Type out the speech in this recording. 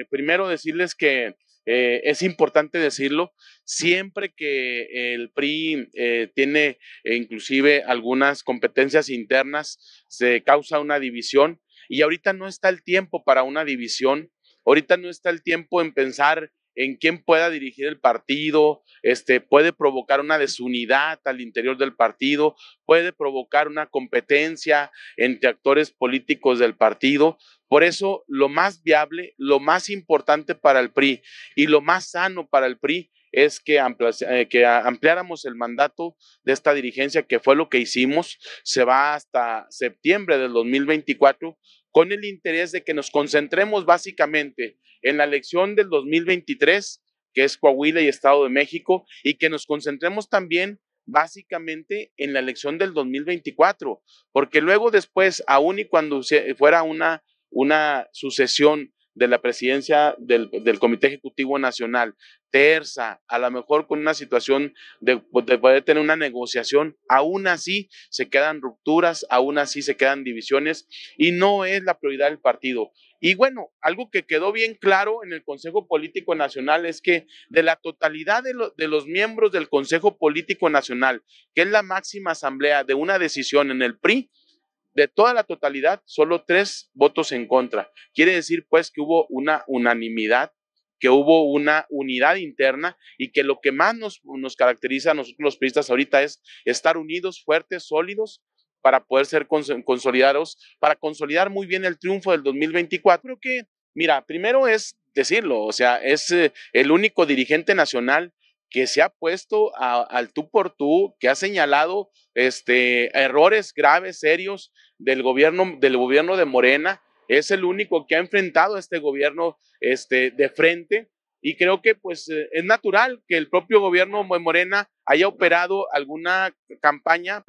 Eh, primero decirles que eh, es importante decirlo, siempre que el PRI eh, tiene inclusive algunas competencias internas, se causa una división y ahorita no está el tiempo para una división, ahorita no está el tiempo en pensar en quién pueda dirigir el partido, este, puede provocar una desunidad al interior del partido, puede provocar una competencia entre actores políticos del partido. Por eso, lo más viable, lo más importante para el PRI y lo más sano para el PRI es que, eh, que ampliáramos el mandato de esta dirigencia, que fue lo que hicimos. Se va hasta septiembre del 2024 con el interés de que nos concentremos básicamente en la elección del 2023, que es Coahuila y Estado de México, y que nos concentremos también básicamente en la elección del 2024, porque luego después, aun y cuando fuera una, una sucesión de la presidencia del, Comité Ejecutivo Nacional, terza, a lo mejor con una situación pues, de, poder tener una negociación, aún así se quedan rupturas, aún así se quedan divisiones y no es la prioridad del partido. Y bueno, algo que quedó bien claro en el Consejo Político Nacional es que de la totalidad de los miembros del Consejo Político Nacional, que es la máxima asamblea de una decisión en el PRI, de toda la totalidad, solo tres votos en contra. Quiere decir, pues, que hubo una unanimidad, que hubo una unidad interna y que lo que más nos, caracteriza a nosotros los periodistas ahorita es estar unidos, fuertes, sólidos, para poder ser consolidados, para consolidar muy bien el triunfo del 2024. Creo que, mira, primero es decirlo, o sea, es eh, el único dirigente nacional que se ha puesto al tú por tú, que ha señalado este, errores graves, serios del gobierno, del gobierno de Morena. Es el único que ha enfrentado a este gobierno este, de frente y creo que pues eh, es natural que el propio gobierno de Morena haya operado alguna campaña